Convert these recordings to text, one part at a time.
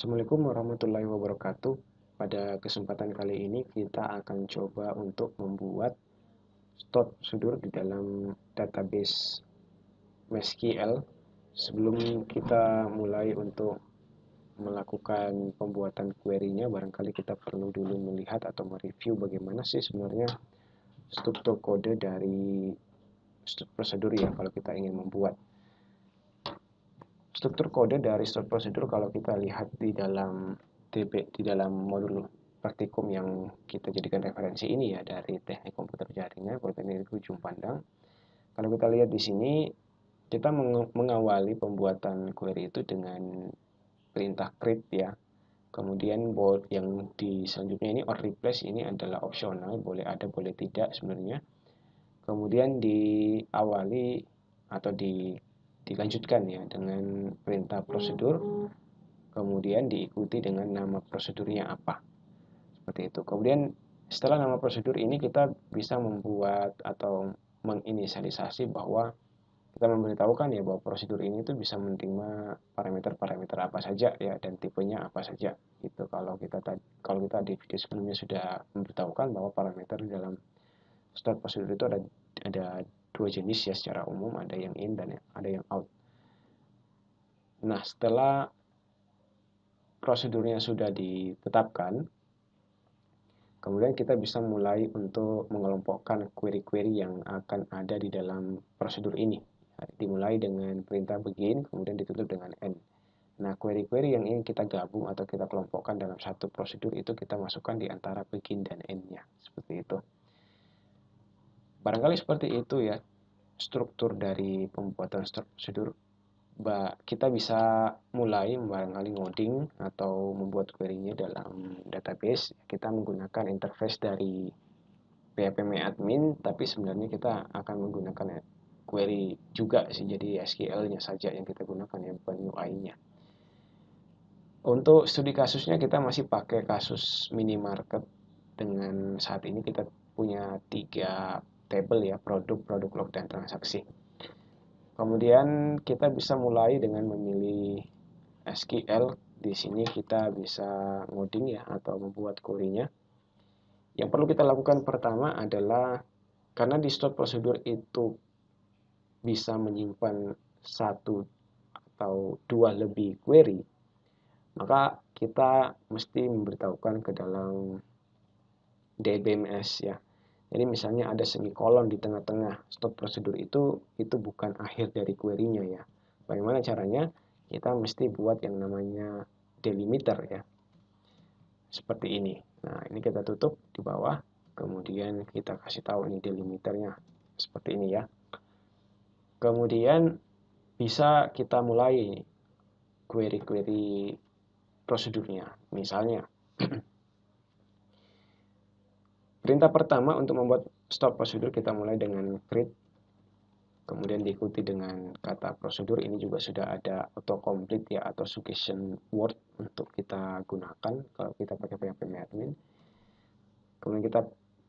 Assalamualaikum warahmatullahi wabarakatuh. Pada kesempatan kali ini kita akan coba untuk membuat stop prosedur di dalam database MySQL. Sebelum kita mulai untuk melakukan pembuatan query-nya, barangkali kita perlu dulu melihat atau mereview bagaimana sih sebenarnya struktur kode dari prosedur ya kalau kita ingin membuat struktur kode dari stored prosedur kalau kita lihat di dalam DB, di dalam modul praktikum yang kita jadikan referensi ini ya dari teknik komputer jaringan teknik ujung pandang. Kalau kita lihat di sini kita mengawali pembuatan query itu dengan perintah create ya. Kemudian board yang di selanjutnya ini or replace ini adalah opsional, boleh ada boleh tidak sebenarnya. Kemudian diawali atau di dilanjutkan ya dengan perintah prosedur kemudian diikuti dengan nama prosedurnya apa seperti itu kemudian setelah nama prosedur ini kita bisa membuat atau menginisialisasi bahwa kita memberitahukan ya bahwa prosedur ini tuh bisa menerima parameter-parameter apa saja ya dan tipenya apa saja itu. kalau kita tadi kalau kita di video sebelumnya sudah memberitahukan bahwa parameter dalam start prosedur itu ada ada dua jenis ya secara umum ada yang in dan ada yang out nah setelah prosedurnya sudah ditetapkan kemudian kita bisa mulai untuk mengelompokkan query-query yang akan ada di dalam prosedur ini dimulai dengan perintah begin kemudian ditutup dengan end Nah, query-query yang ingin kita gabung atau kita kelompokkan dalam satu prosedur itu kita masukkan di antara begin dan end-nya. Seperti itu barangkali seperti itu ya struktur dari pembuatan prosedur kita bisa mulai barangkali ngoding atau membuat query-nya dalam database kita menggunakan interface dari PHPM admin tapi sebenarnya kita akan menggunakan query juga sih jadi SQL-nya saja yang kita gunakan ya bukan UI-nya untuk studi kasusnya kita masih pakai kasus minimarket dengan saat ini kita punya tiga table ya produk, produk log dan transaksi. Kemudian kita bisa mulai dengan memilih SQL. Di sini kita bisa ngoding ya atau membuat query-nya. Yang perlu kita lakukan pertama adalah karena di stored procedure itu bisa menyimpan satu atau dua lebih query, maka kita mesti memberitahukan ke dalam DBMS ya jadi misalnya ada semikolon di tengah-tengah stop prosedur itu, itu bukan akhir dari query-nya ya. Bagaimana caranya? Kita mesti buat yang namanya delimiter ya. Seperti ini. Nah, ini kita tutup di bawah, kemudian kita kasih tahu ini delimiternya. Seperti ini ya. Kemudian bisa kita mulai query-query prosedurnya. Misalnya, Perintah pertama untuk membuat stop prosedur kita mulai dengan create kemudian diikuti dengan kata prosedur ini juga sudah ada auto complete ya atau suggestion word untuk kita gunakan kalau kita pakai PHP admin kemudian kita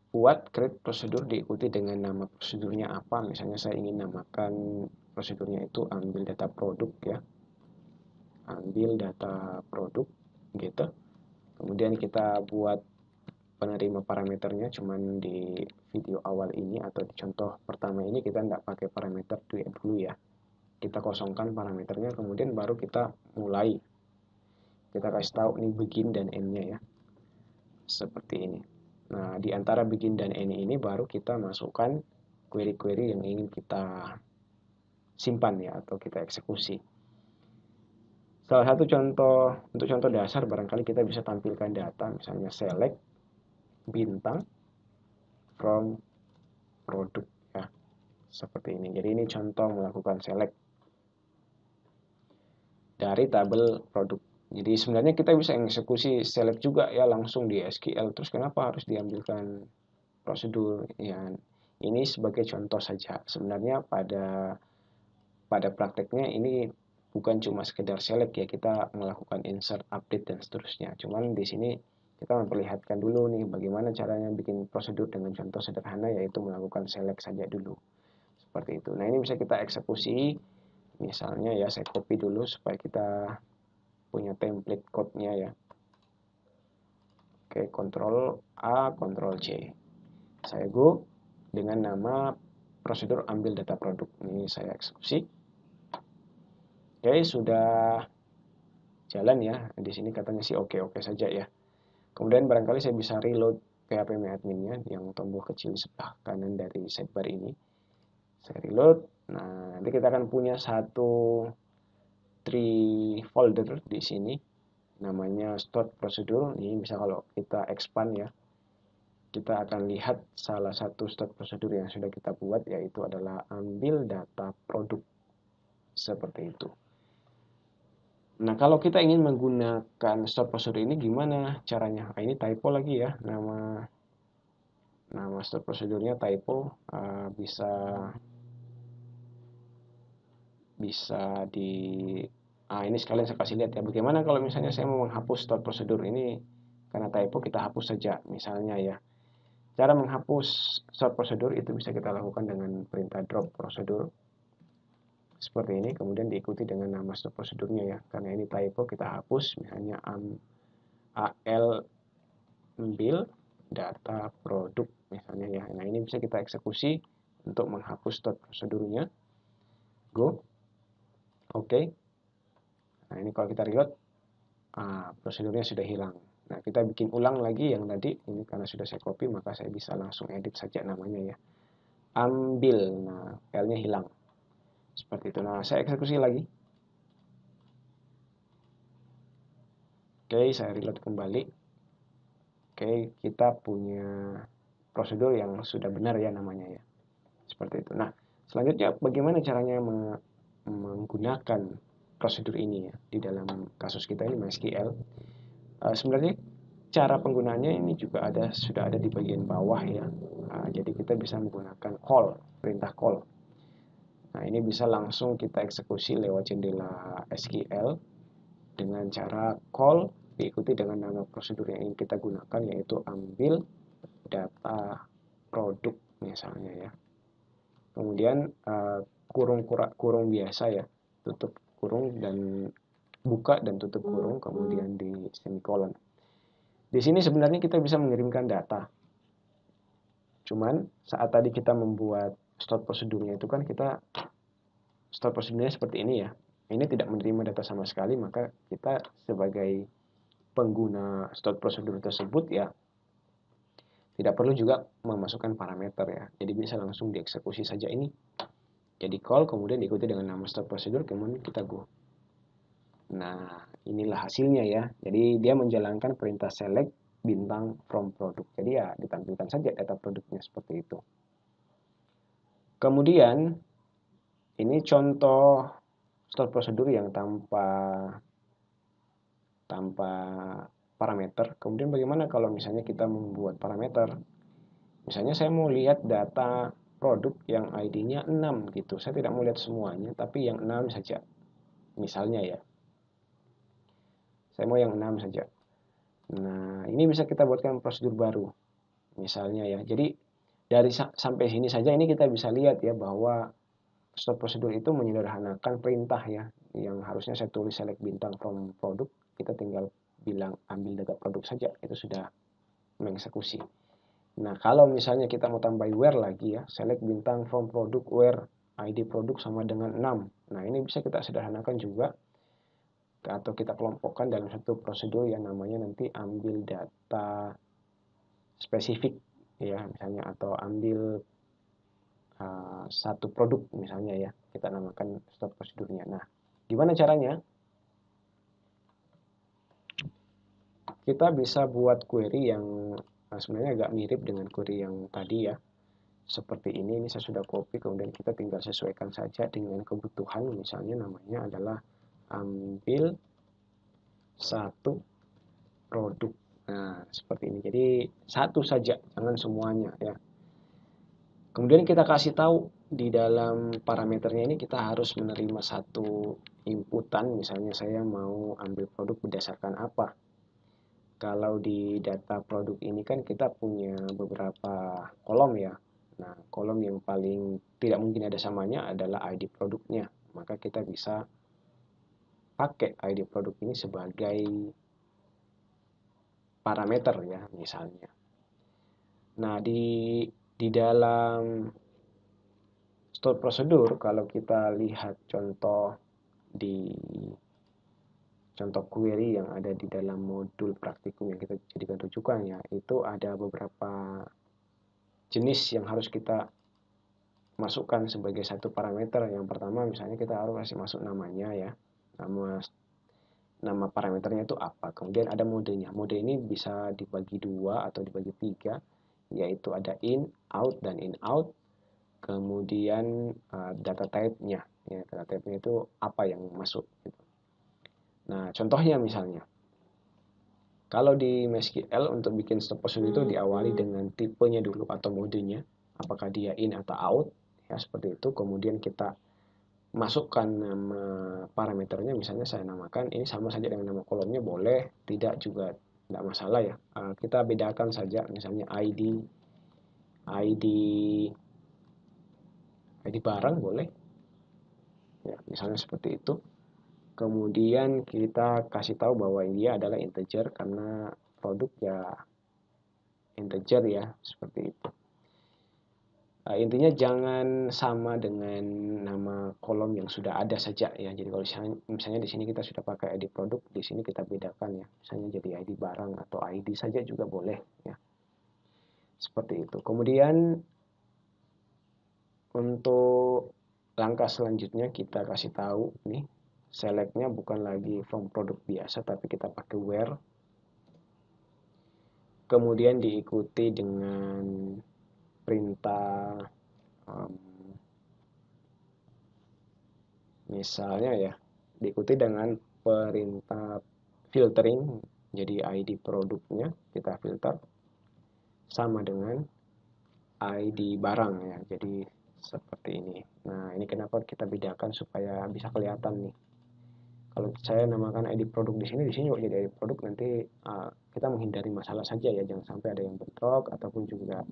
buat create prosedur diikuti dengan nama prosedurnya apa misalnya saya ingin namakan prosedurnya itu ambil data produk ya ambil data produk gitu kemudian kita buat penerima parameternya cuman di video awal ini atau di contoh pertama ini kita tidak pakai parameter dulu ya kita kosongkan parameternya kemudian baru kita mulai kita kasih tahu nih begin dan end-nya ya seperti ini nah di antara begin dan end ini baru kita masukkan query-query yang ingin kita simpan ya atau kita eksekusi salah satu contoh untuk contoh dasar barangkali kita bisa tampilkan data misalnya select bintang from produk ya seperti ini jadi ini contoh melakukan select dari tabel produk jadi sebenarnya kita bisa eksekusi select juga ya langsung di SQL terus kenapa harus diambilkan prosedur ya ini sebagai contoh saja sebenarnya pada pada prakteknya ini bukan cuma sekedar select ya kita melakukan insert update dan seterusnya cuman di sini kita memperlihatkan dulu nih bagaimana caranya bikin prosedur dengan contoh sederhana yaitu melakukan select saja dulu seperti itu nah ini bisa kita eksekusi misalnya ya saya copy dulu supaya kita punya template code-nya ya oke control A control C saya go dengan nama prosedur ambil data produk ini saya eksekusi oke sudah jalan ya di sini katanya sih oke oke saja ya Kemudian barangkali saya bisa reload PHP adminnya yang tombol kecil di sebelah kanan dari sidebar ini. Saya reload. Nah, nanti kita akan punya satu tree folder di sini namanya stored prosedur. Ini bisa kalau kita expand ya. Kita akan lihat salah satu stored prosedur yang sudah kita buat yaitu adalah ambil data produk seperti itu. Nah, kalau kita ingin menggunakan stored procedure ini gimana caranya? Nah, ini typo lagi ya, nama nama store prosedurnya typo uh, bisa bisa di ah ini sekalian saya kasih lihat ya bagaimana kalau misalnya saya mau menghapus stored prosedur ini karena typo kita hapus saja misalnya ya cara menghapus stored prosedur itu bisa kita lakukan dengan perintah drop prosedur seperti ini kemudian diikuti dengan nama prosedurnya ya karena ini typo kita hapus misalnya am al ambil data produk misalnya ya nah ini bisa kita eksekusi untuk menghapus stop prosedurnya go oke okay. nah ini kalau kita reload ah, prosedurnya sudah hilang Nah, kita bikin ulang lagi yang tadi. Ini karena sudah saya copy, maka saya bisa langsung edit saja namanya ya. Ambil. Nah, L-nya hilang. Seperti itu. Nah, saya eksekusi lagi. Oke, saya reload kembali. Oke, kita punya prosedur yang sudah benar ya namanya ya. Seperti itu. Nah, selanjutnya bagaimana caranya menggunakan prosedur ini ya di dalam kasus kita ini MySQL. Uh, sebenarnya cara penggunaannya ini juga ada sudah ada di bagian bawah ya. Uh, jadi kita bisa menggunakan call, perintah call. Nah, ini bisa langsung kita eksekusi lewat jendela SQL dengan cara call diikuti dengan nama prosedur yang ingin kita gunakan yaitu ambil data produk misalnya ya. Kemudian uh, kurung kurung biasa ya, tutup kurung dan buka dan tutup kurung kemudian di semicolon. Di sini sebenarnya kita bisa mengirimkan data. Cuman saat tadi kita membuat start prosedurnya itu kan kita start prosedurnya seperti ini ya ini tidak menerima data sama sekali maka kita sebagai pengguna start prosedur tersebut ya tidak perlu juga memasukkan parameter ya jadi bisa langsung dieksekusi saja ini jadi call kemudian diikuti dengan nama start prosedur kemudian kita go nah inilah hasilnya ya jadi dia menjalankan perintah select bintang from product jadi ya ditampilkan saja data produknya seperti itu Kemudian ini contoh store prosedur yang tanpa tanpa parameter. Kemudian bagaimana kalau misalnya kita membuat parameter? Misalnya saya mau lihat data produk yang ID-nya 6 gitu. Saya tidak mau lihat semuanya, tapi yang 6 saja. Misalnya ya. Saya mau yang 6 saja. Nah, ini bisa kita buatkan prosedur baru. Misalnya ya. Jadi dari sampai sini saja ini kita bisa lihat ya bahwa stop prosedur itu menyederhanakan perintah ya yang harusnya saya tulis select bintang from produk kita tinggal bilang ambil data produk saja itu sudah mengeksekusi nah kalau misalnya kita mau tambah where lagi ya select bintang from produk where ID produk sama dengan 6 nah ini bisa kita sederhanakan juga atau kita kelompokkan dalam satu prosedur yang namanya nanti ambil data spesifik ya misalnya atau ambil uh, satu produk misalnya ya kita namakan stop prosedurnya nah gimana caranya kita bisa buat query yang ah, sebenarnya agak mirip dengan query yang tadi ya seperti ini ini saya sudah copy kemudian kita tinggal sesuaikan saja dengan kebutuhan misalnya namanya adalah ambil satu produk Nah, seperti ini. Jadi satu saja, jangan semuanya ya. Kemudian kita kasih tahu di dalam parameternya ini kita harus menerima satu inputan, misalnya saya mau ambil produk berdasarkan apa. Kalau di data produk ini kan kita punya beberapa kolom ya. Nah, kolom yang paling tidak mungkin ada samanya adalah ID produknya. Maka kita bisa pakai ID produk ini sebagai parameter ya misalnya. Nah, di di dalam store prosedur kalau kita lihat contoh di contoh query yang ada di dalam modul praktikum yang kita jadikan rujukan ya, itu ada beberapa jenis yang harus kita masukkan sebagai satu parameter. Yang pertama misalnya kita harus masih masuk namanya ya. Nama nama parameternya itu apa. Kemudian ada modenya. Mode ini bisa dibagi dua atau dibagi tiga, yaitu ada in, out, dan in out. Kemudian uh, data type-nya, ya, data type-nya itu apa yang masuk. Gitu. Nah, contohnya misalnya, kalau di MySQL untuk bikin stop position itu diawali hmm. dengan tipenya dulu atau modenya, apakah dia in atau out, ya seperti itu. Kemudian kita masukkan nama parameternya misalnya saya namakan ini sama saja dengan nama kolomnya boleh tidak juga tidak masalah ya eh, kita bedakan saja misalnya ID ID ID barang boleh ya misalnya seperti itu kemudian kita kasih tahu bahwa ini adalah integer karena produk ya integer ya seperti itu uh, intinya jangan sama dengan nama kolom yang sudah ada saja ya jadi kalau misalnya, misalnya di sini kita sudah pakai ID produk di sini kita bedakan ya misalnya jadi ID barang atau ID saja juga boleh ya seperti itu kemudian untuk langkah selanjutnya kita kasih tahu nih selectnya bukan lagi form produk biasa tapi kita pakai where kemudian diikuti dengan perintah um, misalnya ya diikuti dengan perintah filtering jadi ID produknya kita filter sama dengan ID barang ya jadi seperti ini nah ini kenapa kita bedakan supaya bisa kelihatan nih kalau saya namakan ID produk di sini di sini juga jadi ID produk nanti uh, kita menghindari masalah saja ya jangan sampai ada yang bentrok ataupun juga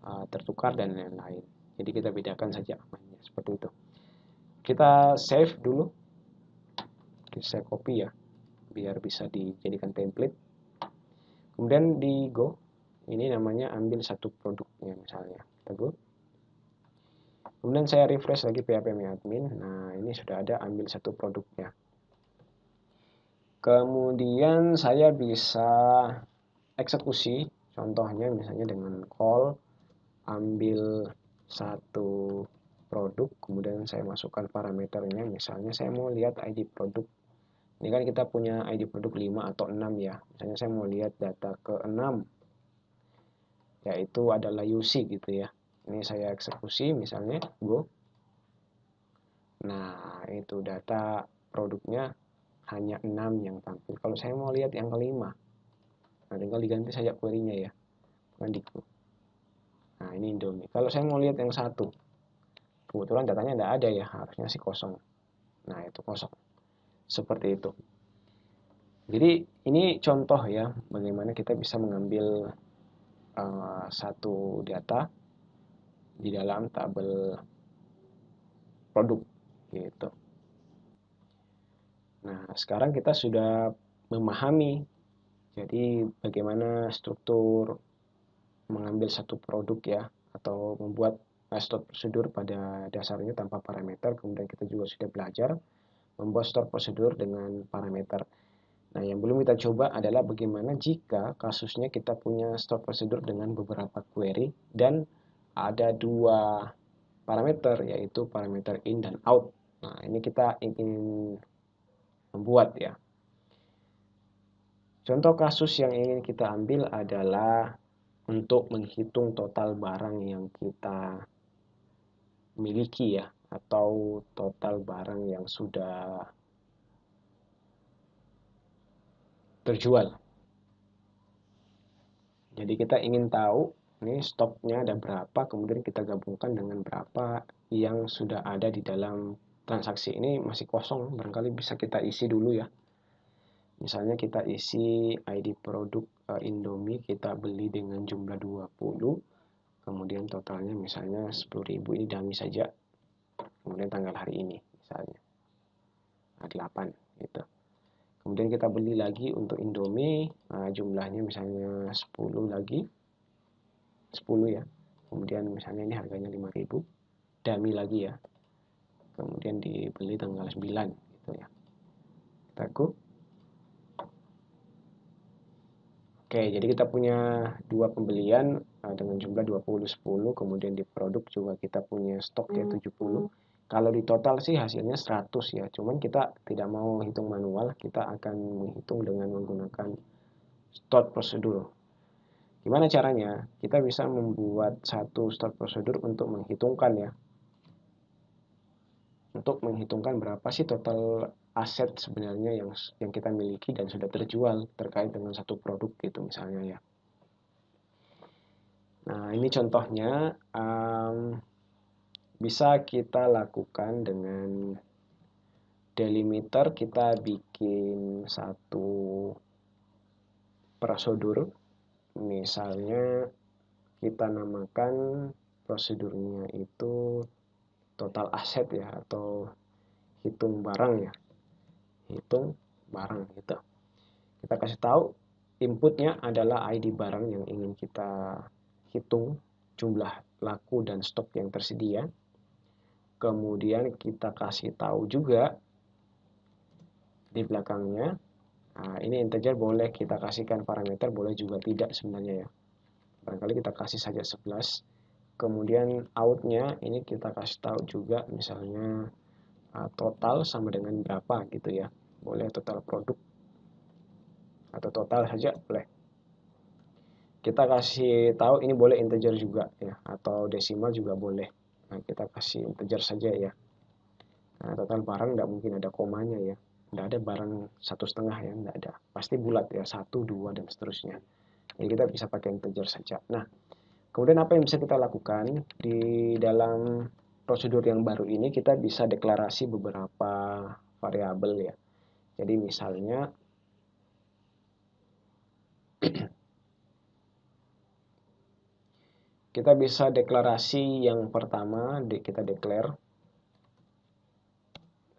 Uh, tertukar dan lain-lain jadi kita bedakan saja amannya seperti itu kita save dulu Kita save copy ya biar bisa dijadikan template kemudian di go ini namanya ambil satu produknya misalnya kita go kemudian saya refresh lagi phpm ya, admin nah ini sudah ada ambil satu produknya kemudian saya bisa eksekusi contohnya misalnya dengan call ambil satu produk kemudian saya masukkan parameternya misalnya saya mau lihat ID produk ini kan kita punya ID produk 5 atau 6 ya misalnya saya mau lihat data ke 6 yaitu adalah UC gitu ya ini saya eksekusi misalnya go nah itu data produknya hanya 6 yang tampil kalau saya mau lihat yang kelima nah tinggal diganti saja query-nya ya bukan di Nah, ini Indomie. Kalau saya mau lihat yang satu, kebetulan datanya tidak ada ya, harusnya sih kosong. Nah, itu kosong. Seperti itu. Jadi, ini contoh ya, bagaimana kita bisa mengambil uh, satu data di dalam tabel produk. gitu. Nah, sekarang kita sudah memahami jadi bagaimana struktur mengambil satu produk ya atau membuat stop prosedur pada dasarnya tanpa parameter kemudian kita juga sudah belajar membuat stop prosedur dengan parameter nah yang belum kita coba adalah bagaimana jika kasusnya kita punya stop prosedur dengan beberapa query dan ada dua parameter yaitu parameter in dan out nah ini kita ingin membuat ya contoh kasus yang ingin kita ambil adalah untuk menghitung total barang yang kita miliki ya atau total barang yang sudah terjual. Jadi kita ingin tahu ini stoknya ada berapa, kemudian kita gabungkan dengan berapa yang sudah ada di dalam transaksi ini masih kosong, barangkali bisa kita isi dulu ya. Misalnya kita isi ID produk uh, Indomie kita beli dengan jumlah 20, kemudian totalnya misalnya 10.000 ini dami saja. Kemudian tanggal hari ini misalnya. Nah, 8 gitu. Kemudian kita beli lagi untuk Indomie, uh, jumlahnya misalnya 10 lagi. 10 ya. Kemudian misalnya ini harganya 5.000. Dami lagi ya. Kemudian dibeli tanggal 9 gitu ya. Kita go Oke, jadi kita punya dua pembelian uh, dengan jumlah 20 10 kemudian di produk juga kita punya stok ya 70. Hmm. Kalau di total sih hasilnya 100 ya. Cuman kita tidak mau hitung manual, kita akan menghitung dengan menggunakan stok prosedur. Gimana caranya? Kita bisa membuat satu stok prosedur untuk menghitungkan ya. Untuk menghitungkan berapa sih total aset sebenarnya yang yang kita miliki dan sudah terjual terkait dengan satu produk gitu misalnya ya. Nah ini contohnya um, bisa kita lakukan dengan delimiter kita bikin satu prosedur misalnya kita namakan prosedurnya itu total aset ya atau hitung barang ya hitung barang gitu. Kita kasih tahu inputnya adalah ID barang yang ingin kita hitung, jumlah laku dan stok yang tersedia. Kemudian kita kasih tahu juga di belakangnya. Nah, ini integer boleh kita kasihkan parameter, boleh juga tidak sebenarnya ya. Barangkali kita kasih saja 11. Kemudian outnya ini kita kasih tahu juga misalnya ah, total sama dengan berapa gitu ya boleh total produk atau total saja boleh kita kasih tahu ini boleh integer juga ya atau desimal juga boleh nah kita kasih integer saja ya nah, total barang tidak mungkin ada komanya ya tidak ada barang satu setengah ya tidak ada pasti bulat ya satu dua dan seterusnya jadi kita bisa pakai integer saja nah kemudian apa yang bisa kita lakukan di dalam prosedur yang baru ini kita bisa deklarasi beberapa variabel ya jadi misalnya kita bisa deklarasi yang pertama kita declare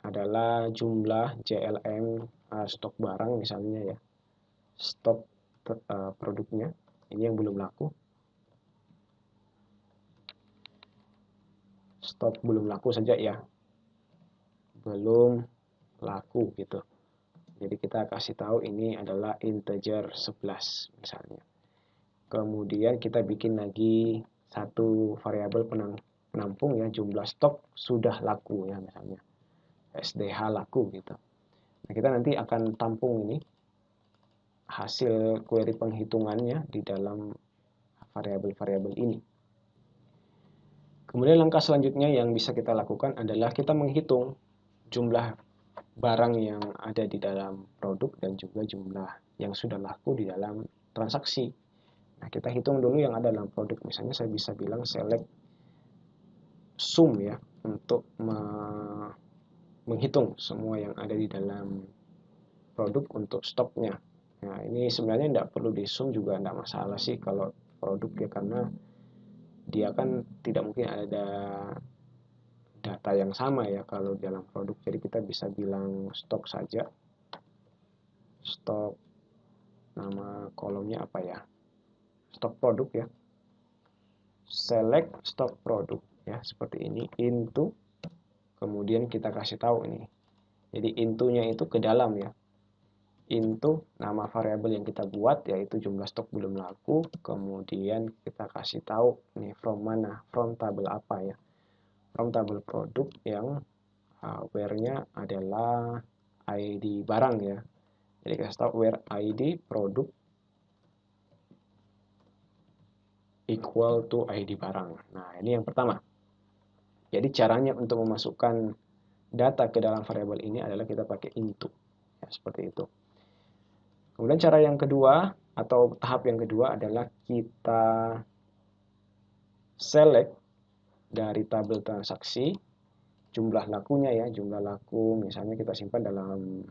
adalah jumlah JLM uh, eh, stok barang misalnya ya stok uh, produknya ini yang belum laku stok belum laku saja ya belum laku gitu jadi kita kasih tahu ini adalah integer 11 misalnya. Kemudian kita bikin lagi satu variabel penampung ya jumlah stok sudah laku ya misalnya. SDH laku gitu. Nah, kita nanti akan tampung ini hasil query penghitungannya di dalam variabel-variabel ini. Kemudian langkah selanjutnya yang bisa kita lakukan adalah kita menghitung jumlah barang yang ada di dalam produk dan juga jumlah yang sudah laku di dalam transaksi. Nah, kita hitung dulu yang ada dalam produk. Misalnya saya bisa bilang select sum ya untuk me menghitung semua yang ada di dalam produk untuk stoknya. Nah, ini sebenarnya tidak perlu di sum juga tidak masalah sih kalau produk ya karena dia kan tidak mungkin ada data yang sama ya kalau dalam produk jadi kita bisa bilang stok saja stok nama kolomnya apa ya stok produk ya select stok produk ya seperti ini into kemudian kita kasih tahu ini jadi intunya itu ke dalam ya into nama variabel yang kita buat yaitu jumlah stok belum laku kemudian kita kasih tahu nih from mana from tabel apa ya tabel produk yang uh, where-nya adalah ID barang ya. Jadi kita stop where ID produk equal to ID barang. Nah, ini yang pertama. Jadi caranya untuk memasukkan data ke dalam variabel ini adalah kita pakai into. Ya, seperti itu. Kemudian cara yang kedua atau tahap yang kedua adalah kita select dari tabel transaksi jumlah lakunya ya jumlah laku misalnya kita simpan dalam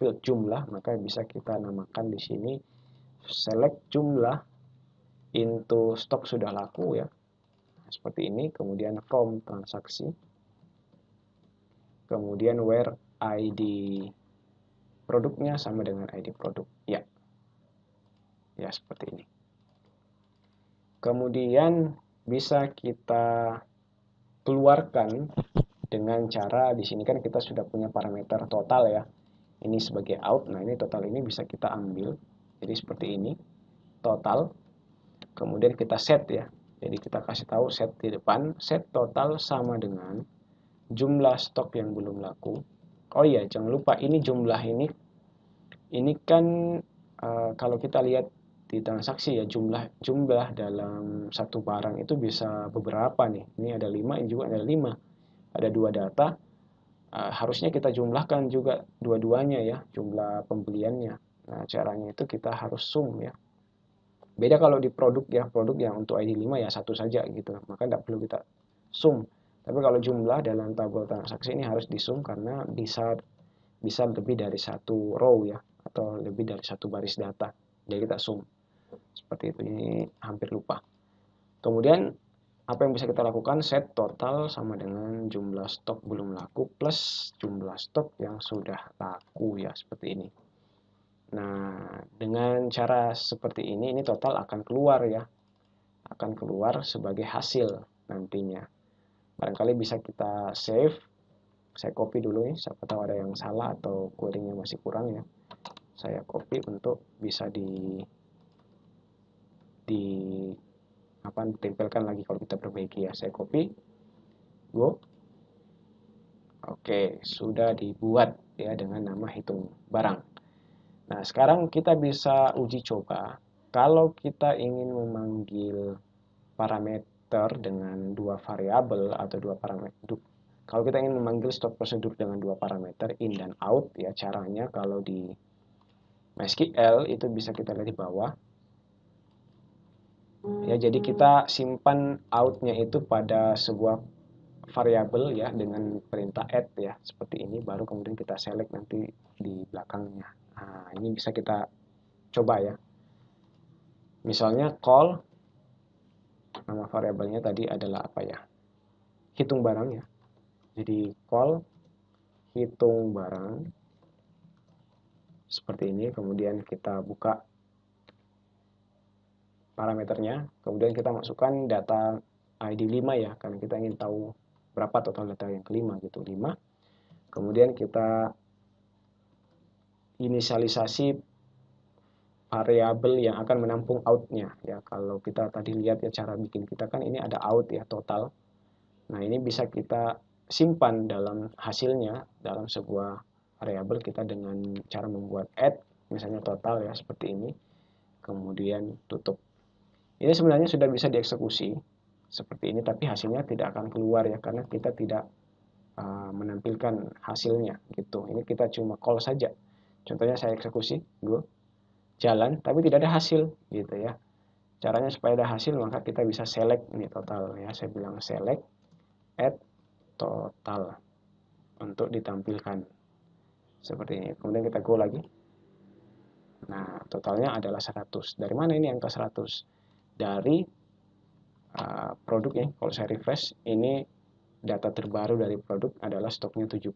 field jumlah maka bisa kita namakan di sini select jumlah into stok sudah laku ya nah, seperti ini kemudian from transaksi kemudian where ID produknya sama dengan ID produk ya ya seperti ini kemudian bisa kita keluarkan dengan cara di sini kan kita sudah punya parameter total ya. Ini sebagai out. Nah, ini total ini bisa kita ambil. Jadi seperti ini. Total. Kemudian kita set ya. Jadi kita kasih tahu set di depan, set total sama dengan jumlah stok yang belum laku. Oh iya, jangan lupa ini jumlah ini ini kan uh, kalau kita lihat di transaksi ya jumlah jumlah dalam satu barang itu bisa beberapa nih ini ada lima ini juga ada lima ada dua data uh, harusnya kita jumlahkan juga dua-duanya ya jumlah pembeliannya nah caranya itu kita harus sum ya beda kalau di produk ya produk yang untuk ID 5 ya satu saja gitu maka tidak perlu kita sum tapi kalau jumlah dalam tabel transaksi ini harus disum karena bisa bisa lebih dari satu row ya atau lebih dari satu baris data jadi kita sum seperti itu ini hampir lupa kemudian apa yang bisa kita lakukan set total sama dengan jumlah stok belum laku plus jumlah stok yang sudah laku ya seperti ini nah dengan cara seperti ini ini total akan keluar ya akan keluar sebagai hasil nantinya barangkali bisa kita save saya copy dulu ya siapa tahu ada yang salah atau querynya masih kurang ya saya copy untuk bisa di di apa ditempelkan lagi kalau kita perbaiki ya saya copy go oke sudah dibuat ya dengan nama hitung barang nah sekarang kita bisa uji coba kalau kita ingin memanggil parameter dengan dua variabel atau dua parameter kalau kita ingin memanggil stop prosedur dengan dua parameter in dan out ya caranya kalau di MySQL itu bisa kita lihat di bawah ya jadi kita simpan outnya itu pada sebuah variabel ya dengan perintah add ya seperti ini baru kemudian kita select nanti di belakangnya nah ini bisa kita coba ya misalnya call nama variabelnya tadi adalah apa ya hitung barang ya jadi call hitung barang seperti ini kemudian kita buka parameternya, kemudian kita masukkan data ID 5 ya, karena kita ingin tahu berapa total data yang kelima gitu, 5. Kemudian kita inisialisasi variabel yang akan menampung outnya ya kalau kita tadi lihat ya cara bikin kita kan ini ada out ya total nah ini bisa kita simpan dalam hasilnya dalam sebuah variabel kita dengan cara membuat add misalnya total ya seperti ini kemudian tutup ini sebenarnya sudah bisa dieksekusi seperti ini, tapi hasilnya tidak akan keluar ya, karena kita tidak uh, menampilkan hasilnya gitu. Ini kita cuma call saja. Contohnya saya eksekusi, go, jalan, tapi tidak ada hasil gitu ya. Caranya supaya ada hasil, maka kita bisa select ini total ya. Saya bilang select add total untuk ditampilkan seperti ini. Kemudian kita go lagi. Nah, totalnya adalah 100. Dari mana ini angka 100? dari uh, produk ya kalau saya refresh ini data terbaru dari produk adalah stoknya 70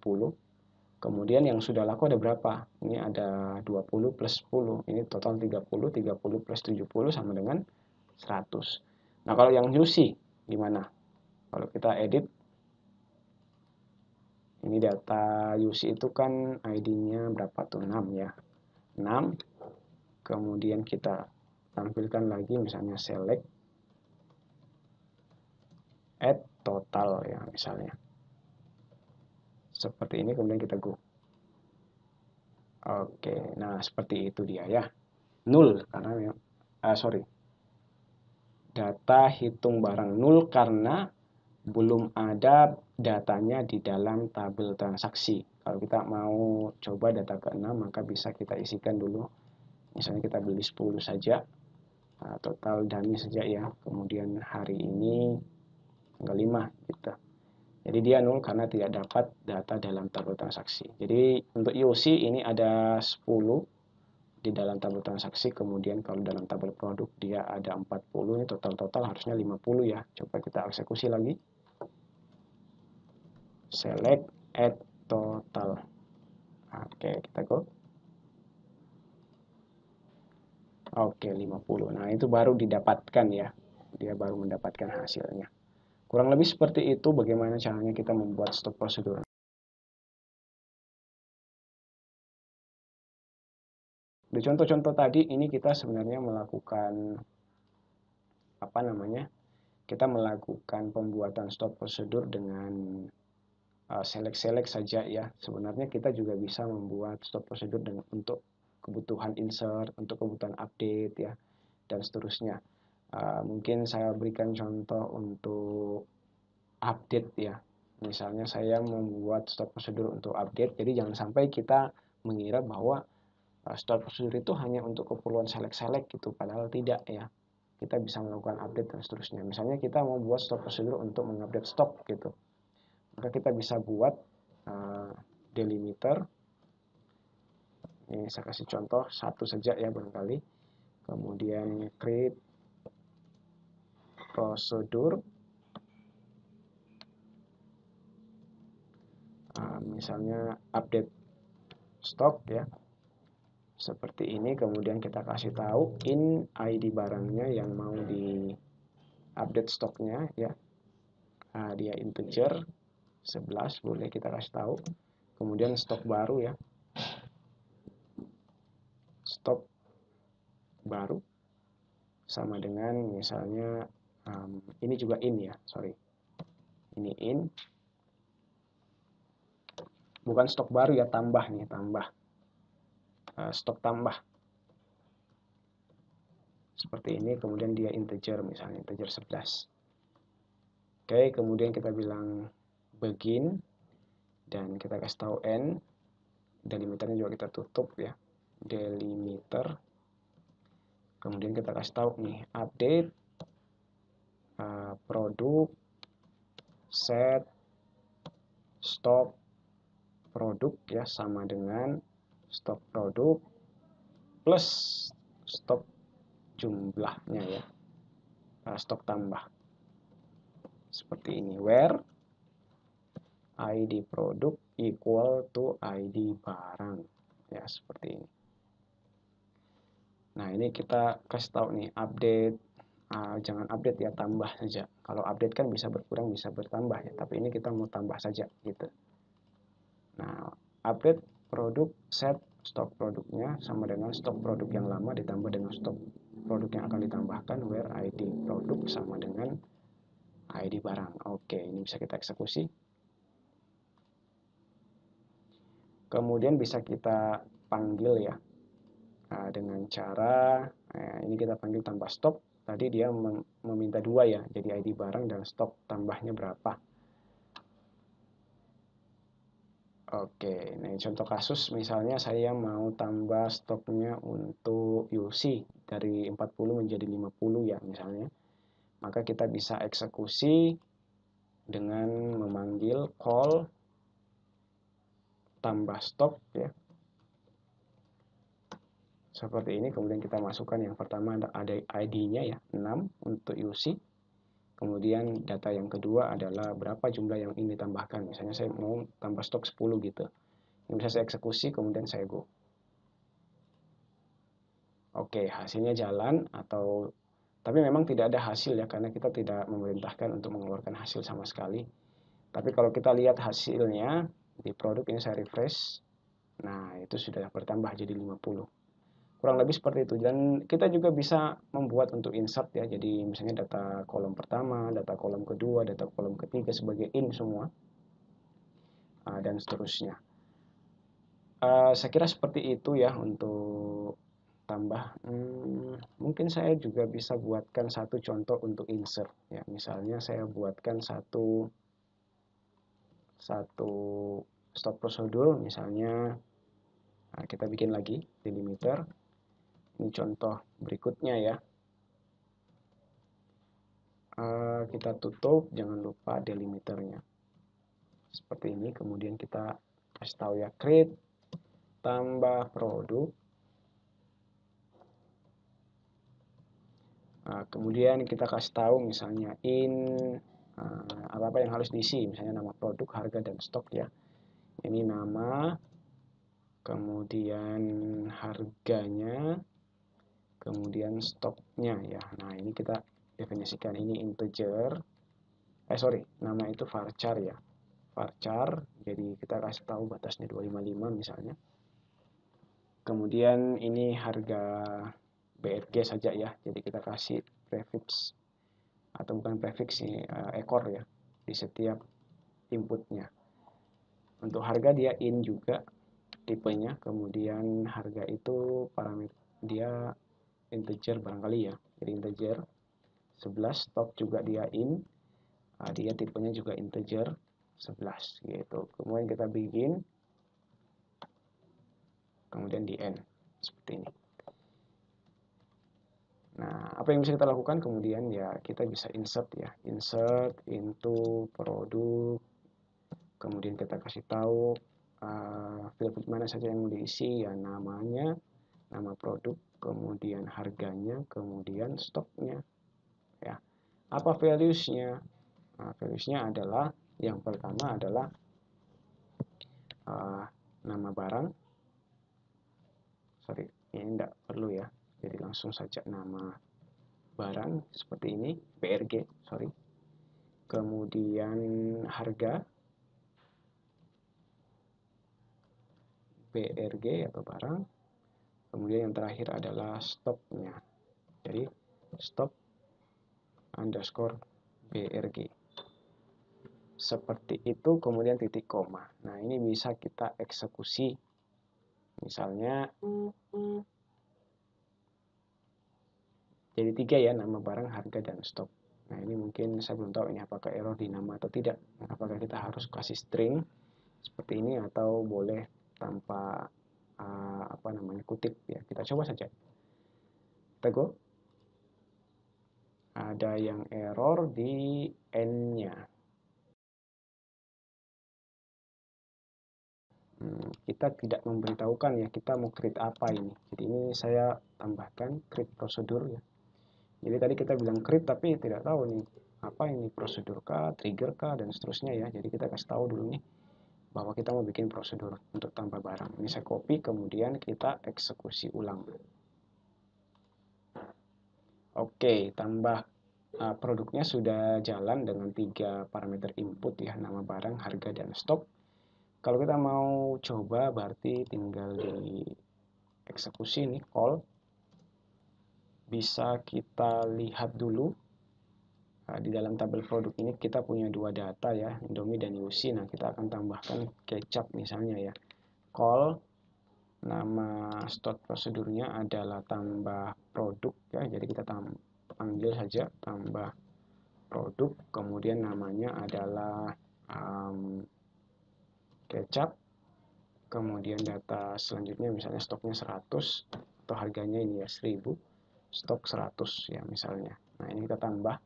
kemudian yang sudah laku ada berapa ini ada 20 plus 10 ini total 30 30 plus 70 sama dengan 100 nah kalau yang juicy gimana kalau kita edit ini data UC itu kan ID-nya berapa tuh 6 ya 6 kemudian kita tampilkan lagi misalnya select add total ya misalnya seperti ini kemudian kita go oke nah seperti itu dia ya nul karena ah, sorry data hitung barang nul karena belum ada datanya di dalam tabel transaksi kalau kita mau coba data ke-6 maka bisa kita isikan dulu misalnya kita beli 10 saja Eh, total dami sejak ya kemudian hari ini tanggal 5 gitu jadi dia nol karena tidak dapat data dalam tabel transaksi jadi untuk IOC ini ada 10 di dalam tabel transaksi kemudian kalau dalam tabel produk dia ada 40 ini total-total harusnya 50 ya coba kita eksekusi lagi select add total oke kita go Oke, 50. Nah, itu baru didapatkan ya. Dia baru mendapatkan hasilnya. Kurang lebih seperti itu bagaimana caranya kita membuat stop prosedur. Di contoh-contoh tadi ini kita sebenarnya melakukan apa namanya? Kita melakukan pembuatan stop prosedur dengan eh, selek-selek uh, saja ya. Sebenarnya kita juga bisa membuat stop prosedur untuk kebutuhan insert, untuk kebutuhan update ya dan seterusnya. Uh, mungkin saya berikan contoh untuk update ya. Misalnya saya membuat stop prosedur untuk update, jadi jangan sampai kita mengira bahwa ah, stop prosedur itu hanya untuk keperluan selek selek gitu, padahal tidak ya. Kita bisa melakukan update dan seterusnya. Misalnya kita mau buat stop prosedur untuk mengupdate stop gitu, maka kita bisa buat uh, delimiter ini saya kasih contoh satu saja ya barangkali kemudian create prosedur ah, misalnya update stock ya seperti ini kemudian kita kasih tahu in ID barangnya yang mau di update stoknya ya nah, dia integer 11 boleh kita kasih tahu kemudian stok baru ya baru sama dengan misalnya um, ini juga in ya sorry ini in bukan stok baru ya tambah nih tambah uh, stok tambah seperti ini kemudian dia integer misalnya integer 11 oke kemudian kita bilang begin dan kita kasih tahu n delimiternya juga kita tutup ya delimiter kemudian kita kasih tahu nih update uh, produk set stok produk ya sama dengan stok produk plus stok jumlahnya ya uh, stok tambah seperti ini where ID produk equal to ID barang ya seperti ini Nah, ini kita kasih tahu nih update uh, jangan update ya, tambah saja. Kalau update kan bisa berkurang, bisa bertambah ya, tapi ini kita mau tambah saja gitu. Nah, update produk set stok produknya sama dengan stok produk yang lama ditambah dengan stok produk yang akan ditambahkan where ID produk sama dengan ID barang. Oke, ini bisa kita eksekusi. Kemudian bisa kita panggil ya Eh, dengan cara eh, ini kita panggil tambah stop tadi dia meminta dua ya jadi ID barang dan stop tambahnya berapa Oke, nah contoh kasus misalnya saya mau tambah stoknya untuk UC dari 40 menjadi 50 ya misalnya. Maka kita bisa eksekusi dengan memanggil call tambah stok ya seperti ini kemudian kita masukkan yang pertama ada ID-nya ya 6 untuk UC kemudian data yang kedua adalah berapa jumlah yang ingin ditambahkan misalnya saya mau tambah stok 10 gitu ini bisa saya eksekusi kemudian saya go oke hasilnya jalan atau tapi memang tidak ada hasil ya karena kita tidak memerintahkan untuk mengeluarkan hasil sama sekali tapi kalau kita lihat hasilnya di produk ini saya refresh nah itu sudah bertambah jadi 50 kurang lebih seperti itu dan kita juga bisa membuat untuk insert ya jadi misalnya data kolom pertama data kolom kedua data kolom ketiga sebagai in semua uh, dan seterusnya uh, saya kira seperti itu ya untuk tambah hmm, mungkin saya juga bisa buatkan satu contoh untuk insert ya misalnya saya buatkan satu satu stop prosedur misalnya nah, kita bikin lagi delimiter ini contoh berikutnya ya. Eh, kita tutup, jangan lupa delimiternya. Seperti ini, kemudian kita kasih tahu ya, create, tambah produk. Nah, kemudian kita kasih tahu misalnya in eh, apa-apa yang harus diisi, misalnya nama produk, harga, dan stok ya. Ini nama, kemudian harganya, kemudian stopnya ya nah ini kita definisikan ini integer eh sorry nama itu varchar ya varchar jadi kita kasih tahu batasnya 255 misalnya kemudian ini harga BRG saja ya jadi kita kasih prefix atau bukan prefix sih eh, ekor ya di setiap inputnya untuk harga dia in juga tipenya kemudian harga itu parameter dia integer barangkali ya jadi integer 11 top juga dia in nah, dia tipenya juga integer 11 gitu kemudian kita bikin kemudian di end seperti ini Nah, apa yang bisa kita lakukan kemudian ya kita bisa insert ya, insert into produk, kemudian kita kasih tahu uh, field mana saja yang diisi ya namanya, nama produk, kemudian harganya, kemudian stoknya. Ya. Apa values-nya? Nah, values-nya adalah yang pertama adalah uh, nama barang. Sorry, ini tidak perlu ya. Jadi langsung saja nama barang seperti ini, prg, sorry. Kemudian harga, prg atau barang kemudian yang terakhir adalah stopnya jadi stop underscore brg seperti itu kemudian titik koma nah ini bisa kita eksekusi misalnya jadi tiga ya nama barang harga dan stop nah ini mungkin saya belum tahu ini apakah error di nama atau tidak apakah kita harus kasih string seperti ini atau boleh tanpa uh, apa namanya kutip ya kita coba saja kita ada yang error di n-nya hmm, kita tidak memberitahukan ya kita mau create apa ini jadi ini saya tambahkan create prosedur ya jadi tadi kita bilang create tapi tidak tahu nih apa ini prosedur kah, trigger kah, dan seterusnya ya. Jadi kita kasih tahu dulu nih bahwa kita mau bikin prosedur untuk tambah barang. Ini saya copy, kemudian kita eksekusi ulang. Oke, tambah eh, produknya sudah jalan dengan tiga parameter input ya, nama barang, harga, dan stok. Kalau kita mau coba, berarti tinggal di eksekusi nih, call. Bisa kita lihat dulu Ah, di dalam tabel produk ini kita punya dua data ya, Indomie dan UC. Nah, kita akan tambahkan kecap misalnya ya. Call nama stok prosedurnya adalah tambah produk ya. Jadi kita tam panggil saja tambah produk, kemudian namanya adalah um, kecap. Kemudian data selanjutnya misalnya stoknya 100 atau harganya ini ya 1000, stok 100 ya misalnya. Nah, ini kita tambah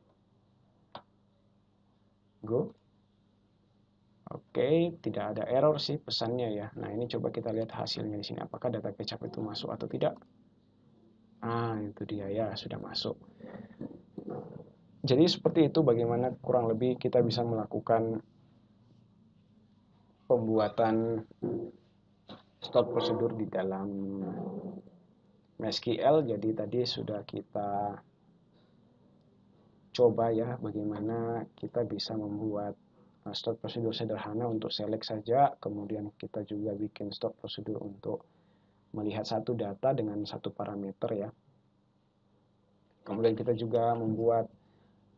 go. Oke, okay, tidak ada error sih pesannya ya. Nah, ini coba kita lihat hasilnya di sini. Apakah data kecap itu masuk atau tidak? Ah, itu dia ya, sudah masuk. Jadi seperti itu bagaimana kurang lebih kita bisa melakukan pembuatan stop prosedur di dalam MySQL. Jadi tadi sudah kita coba ya bagaimana kita bisa membuat eh, stok prosedur sederhana untuk select saja, kemudian kita juga bikin stok prosedur untuk melihat satu data dengan satu parameter ya. Kemudian kita juga membuat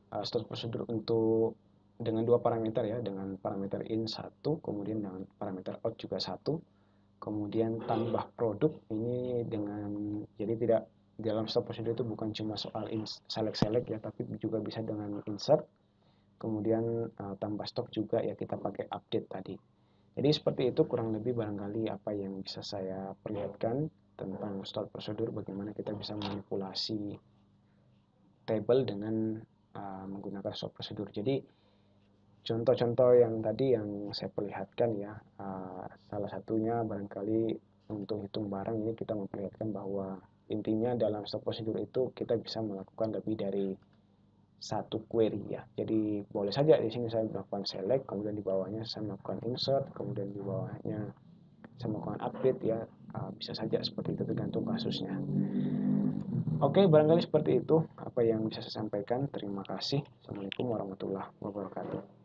stop eh, stok prosedur untuk dengan dua parameter ya, dengan parameter in satu, kemudian dengan parameter out juga satu, kemudian tambah produk ini dengan jadi tidak dalam stop procedure itu bukan cuma soal selek selek ya, tapi juga bisa dengan insert, kemudian uh, tambah stok juga ya kita pakai update tadi. Jadi seperti itu kurang lebih barangkali apa yang bisa saya perlihatkan tentang stop prosedur bagaimana kita bisa manipulasi table dengan uh, menggunakan stop prosedur. Jadi contoh-contoh yang tadi yang saya perlihatkan ya uh, salah satunya barangkali untuk hitung barang ini kita memperlihatkan bahwa intinya dalam stop prosedur itu kita bisa melakukan lebih dari satu query ya. Jadi boleh saja di sini saya melakukan select, kemudian di bawahnya saya melakukan insert, kemudian di bawahnya saya melakukan update ya. Ah, bisa saja seperti itu tergantung kasusnya. Oke, barangkali seperti itu apa yang bisa saya sampaikan. Terima kasih. Assalamualaikum warahmatullahi wabarakatuh.